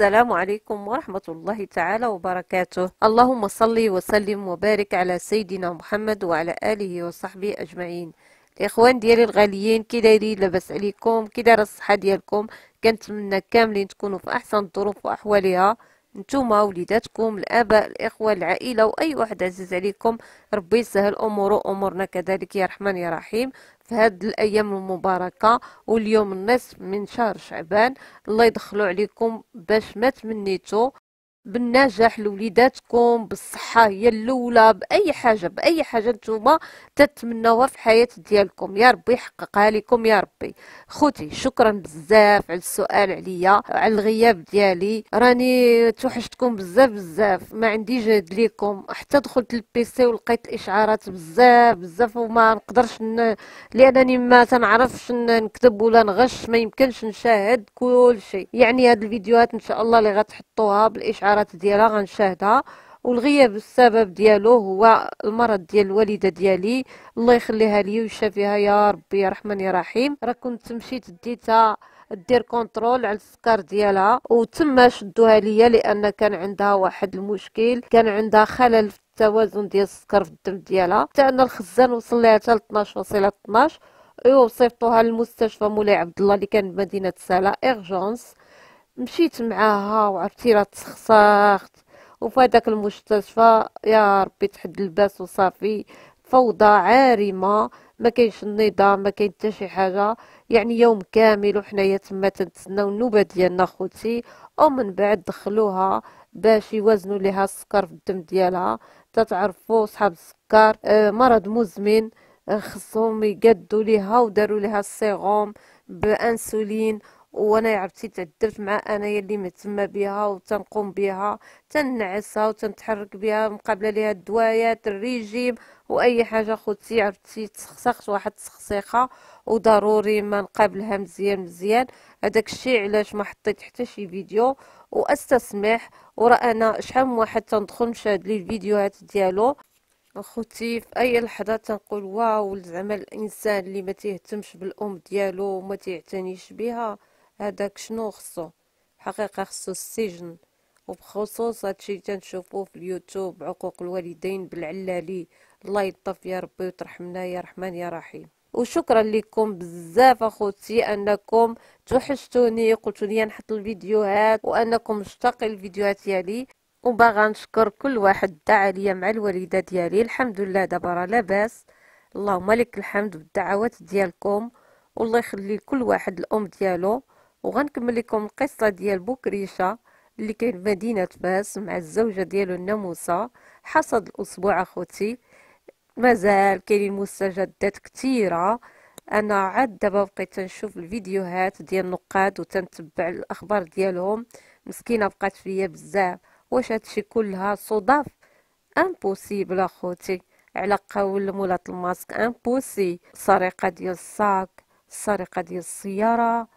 السلام عليكم ورحمة الله تعالى وبركاته اللهم صل وسلم وبارك على سيدنا محمد وعلى آله وصحبه أجمعين الإخوان ديالي الغاليين كي دايرين لاباس عليكم كي دايره الصحة ديالكم كنتمنى كاملين تكونوا في أحسن الظروف وأحوالها نتوما وليداتكم الاباء الاخوه العائله واي واحد عزيز عليكم ربي يسهل اموره امورنا كذلك يا رحمن يا رحيم في هذه الايام المباركه واليوم النصف من شهر شعبان الله يدخلوا عليكم باش ما تمنيتو بالنجاح لوليداتكم بالصحة هي الأولى بأي حاجة بأي حاجة نتوما تتمنوها في الحياة ديالكم يا ربي يحققها لكم يا ربي خوتي شكرا بزاف على السؤال عليا على الغياب ديالي راني توحشتكم بزاف بزاف ما عندي جهد ليكم حتى دخلت للبيسي ولقيت الإشعارات بزاف بزاف وما نقدرش ن... لأنني ما تنعرفش نكتب ولا نغش ما يمكنش نشاهد كل شيء يعني هاد الفيديوهات إن شاء الله اللي غتحطوها بالإشعارات الاشعارات ديالها غنشاهدها والغياب السبب ديالو هو المرض ديال الوالده ديالي الله يخليها لي ويشافيها يا ربي يا رحمن يا رحيم راه كنت مشيت ديتها دير كونترول على السكر ديالها وتما شدوها ليا لان كان عندها واحد المشكل كان عندها خلل في التوازن ديال السكر في الدم ديالها حتى ان الخزان وصل لها حتى ل 12 12.12 ايوا وصيفطوها للمستشفى مولاي عبد الله اللي كان بمدينه سلا ايرجونس مشيت معاها وعرفتي راه تسخسخت وفي هذاك المستشفى يا ربي تحد الباس وصافي فوضى عارمه ما كاينش النظام ما كاين حتى شي حاجه يعني يوم كامل وحنايا تما تنتسناو النوبه ديالنا خوتي ومن بعد دخلوها باش يوزنوا ليها السكر في الدم ديالها تتعرفوا صحاب السكر آه، مرض مزمن آه، خصهم يقدوا ليها وداروا ليها السيغوم بانسولين وانا عرفتي تعذبت مع انايا اللي مهتمه بها وتنقوم بها تنعسها وتنتحرك بها مقابله ليها الدوايات الريجيم واي حاجه خوتي عرفتي تسخسخت واحد تسخسيخة وضروري ما نقابلها مزيان مزيان هذاك الشيء علاش ما حطيت حتى شي فيديو واستسمح ورا انا شحال من واحد تندخل مشاهد لي الفيديوهات ديالو اخوتي في اي لحظه تنقول واو زعما الانسان اللي ما تيهتمش بالام ديالو وما تيعتنيش بها هذاك شنو خصو حقيقة خصو السجن وبخصوص هادشي تنشوفوه في اليوتيوب عقوق الوالدين بالعلالي الله يلطف يا ربي وترحمنا يا رحمن يا رحيم وشكرا لكم بزاف اخوتي انكم توحشتوني قلتوا لي نحط الفيديوهات وانكم مشتاقين الفيديوهات ديالي وباغا نشكر كل واحد دعا ليا مع الوالده ديالي الحمد لله دابا راه لاباس اللهم لك الحمد بالدعوات ديالكم والله يخلي كل واحد الام ديالو وغنكمل لكم القصه ديال بوكريشه اللي كاين مدينه فاس مع الزوجه ديالو الناموسه حصد الاسبوع اخوتي مازال كاينين مستجدات كثيره انا عاد دابا بقيت تنشوف الفيديوهات ديال النقاد وتنتبع الاخبار ديالهم مسكينه بقات فيا بزاف واش هادشي كلها صدف امبوسيبل اخوتي على قول مولات الماسك امبوسي سرقه ديال الصاك سرقه ديال السياره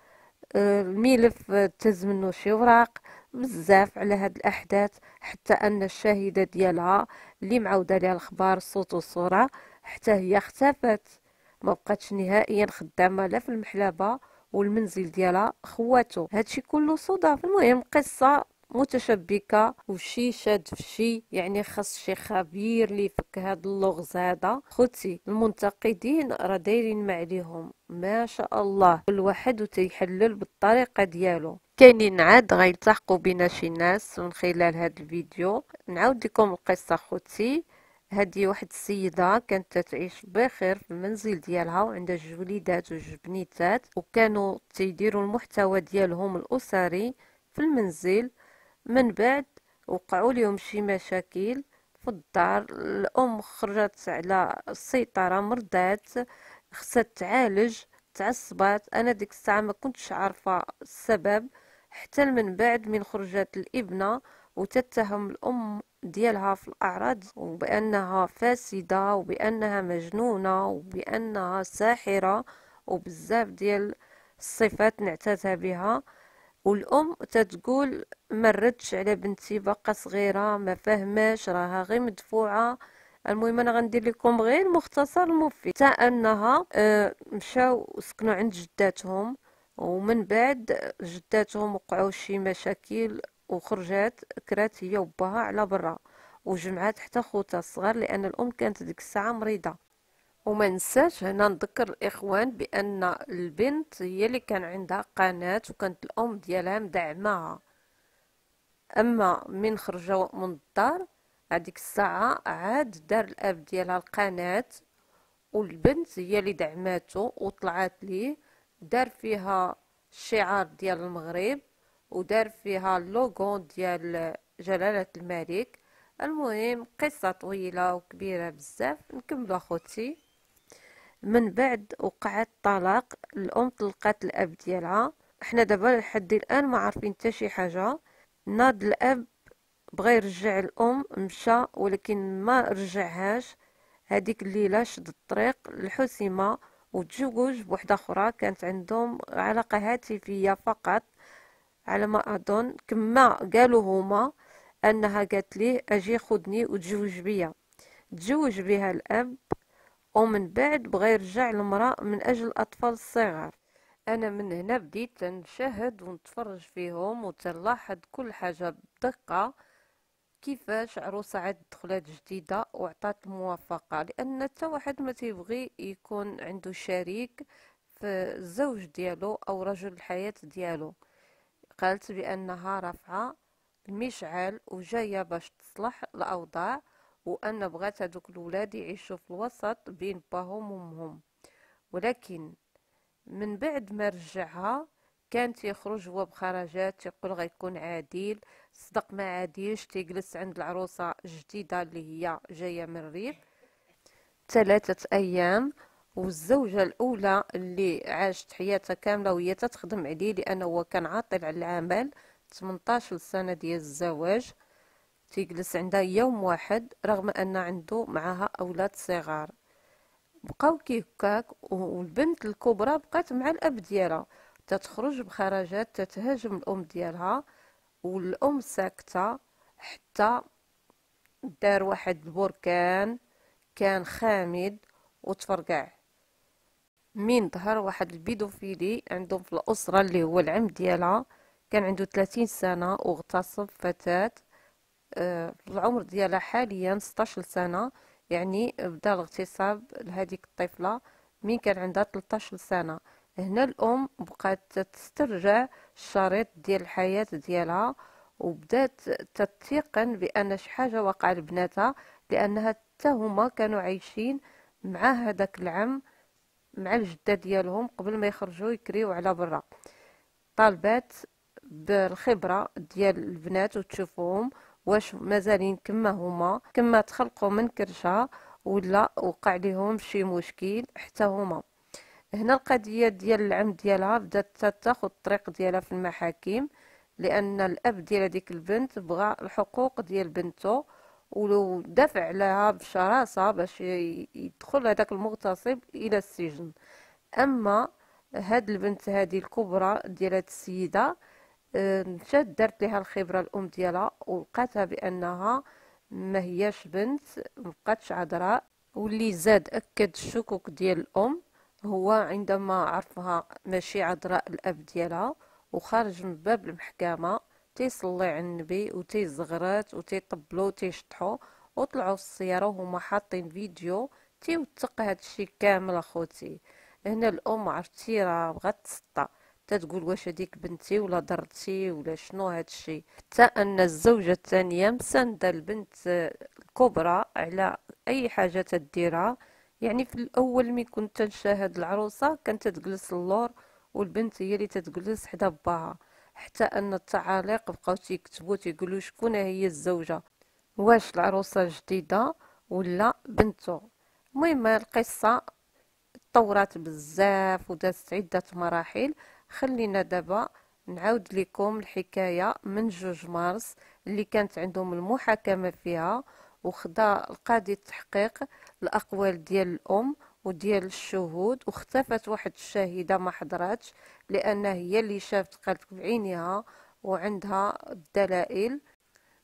الملف تز منه شي وراق بزاف على هاد الاحداث حتى ان الشاهده ديالها اللي معوده ليها الاخبار الصوت والصوره حتى هي اختفت ما بقاتش نهائيا خدامه لا في المحلبه والمنزل ديالها خواتو هادشي كله صدف المهم قصه متشبكه وشي شاد فشي يعني خاص شي خبير اللي يفك هاد اللغز هذا خوتي المنتقدين راه دايرين ما عليهم ما شاء الله كل واحد وتيحلل بالطريقه ديالو كاينين عاد غيلتحقوا بنا شي ناس من خلال هاد الفيديو نعاود لكم القصه خوتي هذه واحد السيدة كانت تعيش بخير في المنزل ديالها وعندها جوج وليدات وجوج بنيتات وكانوا تيديروا المحتوى ديالهم الأسري في المنزل من بعد وقعوا لهم شي مشاكل في الدار الام خرجت على السيطره مرضات خصها تعالج تعصبات انا ديك الساعه ما كنتش عارفه السبب حتى من بعد من خرجت الابنه وتتهم الام ديالها في الاعراض وبانها فاسده وبانها مجنونه وبانها ساحره وبزاف ديال الصفات نعتاتها بها والام تتقول ما ردش على بنتي باقا صغيره ما فاهماش راها غير مدفوعه المهم انا غندير لكم غير مختصر مفيد حتى انها آه، مشاو وسكنوا عند جداتهم ومن بعد جداتهم وقعوا شي مشاكل وخرجات كرات هي وباها على برا وجمعات حتى خوتها الصغار لان الام كانت ديك الساعه مريضه وما ننساش هنا نذكر الاخوان بان البنت هي اللي كان عندها قناه وكانت الام ديالها مدعماها اما من خرجوا من الدار هذيك الساعه عاد دار الاب ديالها القناه والبنت هي اللي دعماتو وطلعت ليه دار فيها الشعار ديال المغرب ودار فيها اللوغو ديال جلاله الملك المهم قصه طويله وكبيره بزاف نكملوا اخوتي من بعد وقع الطلاق الام طلقت الاب ديالها احنا دابا لحد الان ما عارفين حتى شي حاجه ناض الاب بغا يرجع الام مشى ولكن ما رجعهاش هذيك الليله شد الطريق لحسيمه وتزوج بوحده اخرى كانت عندهم علاقه هاتفيه فقط على ما اظن كما قالوا هما انها قالت ليه اجي خدني وتزوج بيا تزوج بها الاب ومن بعد بغى يرجع المرأة من أجل الأطفال الصغار أنا من هنا بديت نشاهد ونتفرج فيهم وتلاحظ كل حاجة بدقة كيفاش عروسة عاد دخلات جديدة وعطات الموافقة لأن حتى واحد ما تيبغي يكون عنده شريك في الزوج ديالو أو رجل الحياة ديالو قالت بأنها رافعة المشعل وجاية باش تصلح الأوضاع وان بغات هذوك الولاد يعيشوا في الوسط بين باهم وامهم ولكن من بعد ما رجعها كان تيخرج هو بخرجات تيقول غيكون عادل صدق ما عاديش تيجلس عند العروسة الجديدة اللي هي جاية من الريف ثلاثة أيام والزوجة الأولى اللي عاشت حياتها كاملة وهي تتخدم عليه لأنه هو كان عاطل على العمل 18 سنة ديال الزواج تيجلس عندها يوم واحد رغم أن عنده معها أولاد صغار بقاو كيكاك والبنت الكبرى بقات مع الأب ديالها تتخرج بخرجات تتهاجم الأم ديالها والأم ساكتة حتى دار واحد البركان كان خامد وتفرقع من ظهر واحد البيدوفيلي عندهم في الأسرة اللي هو العم ديالها كان عنده 30 سنة واغتصب فتاة آه، العمر ديالها حاليا 16 سنه يعني بدا الاغتصاب لهذيك الطفله من كان عندها 13 سنه هنا الام بقات تسترجع الشريط ديال الحياه ديالها وبدات تتيقن بان شي حاجه وقع لبناتها لانها حتى هما كانوا عايشين مع هذاك العم مع الجده ديالهم قبل ما يخرجوا يكريو على برا طالبات بالخبره ديال البنات وتشوفوهم واش مازالين كما هما كما تخلقوا من كرشه ولا وقع لهم شي مشكل حتى هما هنا القضيه ديال العم ديالها بدات تاخذ الطريق ديالها في المحاكم لان الاب ديال هذيك البنت بغى الحقوق ديال بنته ودافع لها بشراسه باش يدخل هذاك المغتصب الى السجن اما هاد البنت هذه الكبرى ديال هاد السيده مشات دارت ليها الخبره الام ديالها ولقاتها بانها ما هياش بنت مبقاتش عذراء واللي زاد اكد الشكوك ديال الام هو عندما عرفها ماشي عذراء الاب ديالها وخارج من باب المحكمه تيصلي على النبي وتيزغرات وتيطبلو وتيشطحو وطلعوا السياره وهما حاطين فيديو تيوثق الشيء كامل اخوتي هنا الام عرفتي راه بغات تسطى تتقول واش هذيك بنتي ولا درتي ولا شنو هاد الشيء حتى ان الزوجه الثانيه مسانده البنت الكبرى على اي حاجه تديرها يعني في الاول ملي كنت تنشاهد العروسه كانت تجلس اللور والبنت هي اللي تتجلس حدا باها حتى ان التعاليق بقاو تيكتبوا تيقولوا شكون هي الزوجه واش العروسه جديده ولا بنته المهم القصه تطورات بزاف ودازت عده مراحل خلينا دابا نعاود لكم الحكاية من جوج مارس اللي كانت عندهم المحاكمة فيها وخدا القاضي التحقيق الأقوال ديال الأم وديال الشهود واختفت واحد الشاهدة ما حضراتش لأن هي اللي شافت قالت بعينها وعندها الدلائل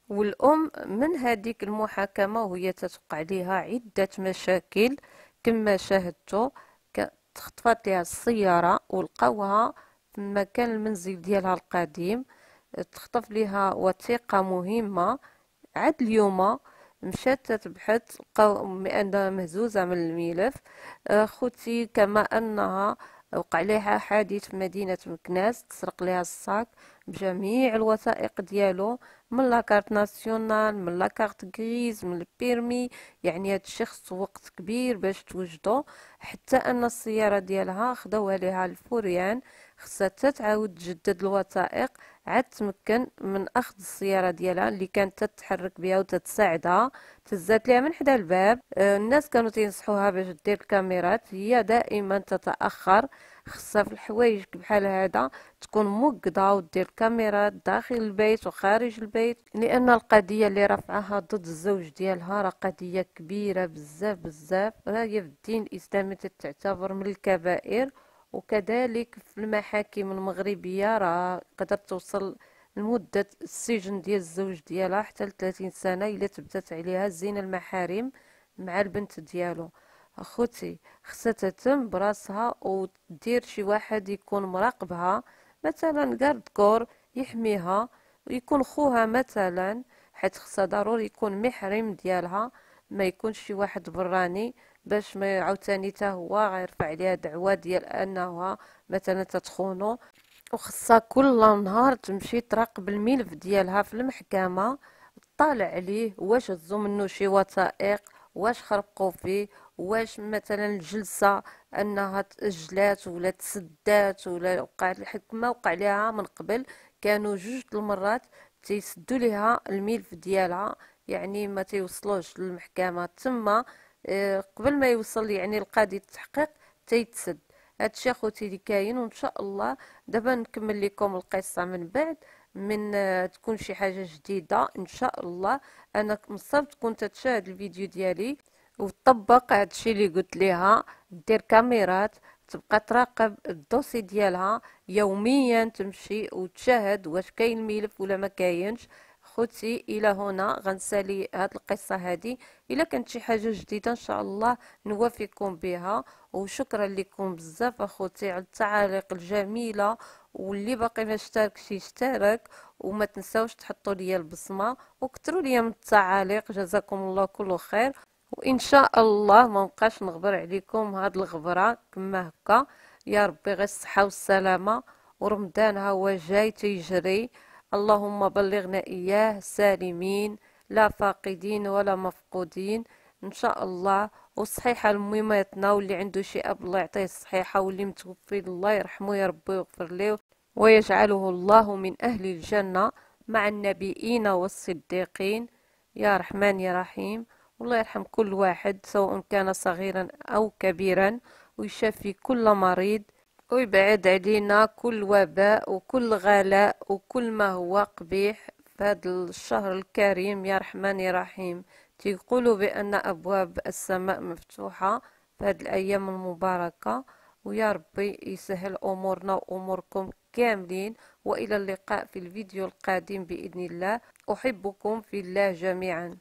والأم من هذيك المحاكمة وهي تتوقع ليها عدة مشاكل كما شاهدتو تخطفت لها السيارة ولقاوها تما كان المنزل ديالها القديم تخطف ليها وثيقة مهمة عاد اليوم مشات تبحث لقاو بأنها مهزوزة من الملف آه، خوتي كما أنها وقع لها حادث في مدينة مكناس تسرق لها الصاك بجميع الوثائق ديالو من لاكارت ناسيونال من لاكارت غريز من البيرمي يعني هاد الشخص وقت كبير باش توجدو حتى ان السيارة ديالها خداوها ليها الفوريان خصها تعاود تجدد الوثائق عاد تمكن من اخذ السياره ديالها اللي كانت تتحرك بها وتتساعدها تزات ليها من حدا الباب آه، الناس كانوا تنصحوها باش دير الكاميرات هي دائما تتاخر خصها في الحوايج بحال هذا تكون موقده ودير الكاميرات داخل البيت وخارج البيت لان القضيه اللي رفعها ضد الزوج ديالها راه قضيه كبيره بزاف بزاف راه في الدين الاسلامي تتعتبر من الكبائر وكذلك في المحاكم المغربية راه قدرت توصل لمدة السجن ديال الزوج ديالها حتى 30 سنة إلا تبدات عليها زين المحارم مع البنت ديالو أخوتي خصها تتم براسها ودير شي واحد يكون مراقبها مثلا كارد كور يحميها ويكون خوها مثلا حيت خصها ضروري يكون محرم ديالها ما يكونش شي واحد براني باش ما عاوتاني حتى هو غيرفع عليها دعوه ديال انها مثلا تتخونو وخصها كل نهار تمشي تراقب الملف ديالها في المحكمه طالع عليه واش هزو منه شي وثائق واش خرقوا فيه واش مثلا الجلسه انها تاجلات ولا تسدات ولا وقع الحكمه وقع لها من قبل كانوا جوج المرات تيسدوا ليها الملف ديالها يعني ما تيوصلوش للمحكمه تما آه، قبل ما يوصل يعني القاضي التحقيق تيتسد هادشي اخوتي اللي كاين وان شاء الله دابا نكمل لكم القصه من بعد من آه، تكون شي حاجه جديده ان شاء الله انا مصاب تكون تتشاهد الفيديو ديالي وتطبق هادشي اللي قلت ليها دير كاميرات تبقى تراقب الدوسي ديالها يوميا تمشي وتشاهد واش كاين ملف ولا ما كاينش خوتي الى هنا غنسالي هاد القصه هادي الا كانت شي حاجه جديده ان شاء الله نوافيكم بها وشكرا لكم بزاف اخوتي على التعاليق الجميله واللي باقي ما اشتركش يشترك وما تنساوش تحطوا لي البصمه وكثروا لي من التعاليق جزاكم الله كل خير وان شاء الله ما نبقاش نغبر عليكم هاد الغبره كما هكا يا ربي غير الصحه والسلامه ورمضان ها هو جاي تيجري اللهم بلغنا إياه سالمين لا فاقدين ولا مفقودين إن شاء الله وصحيحة لميماتنا واللي عنده شيء أب الله يعطيه الصحيحة واللي متوفي الله يرحمه يا ربي ويغفر له ويجعله الله من أهل الجنة مع النبيين والصديقين يا رحمن يا رحيم والله يرحم كل واحد سواء كان صغيرا أو كبيرا ويشفي كل مريض ويبعد علينا كل وباء وكل غلاء وكل ما هو قبيح في هذا الشهر الكريم يا رحمن يا رحيم تيقولوا بأن أبواب السماء مفتوحة في هذه الأيام المباركة ويا ربي يسهل أمورنا وأموركم كاملين وإلى اللقاء في الفيديو القادم بإذن الله أحبكم في الله جميعا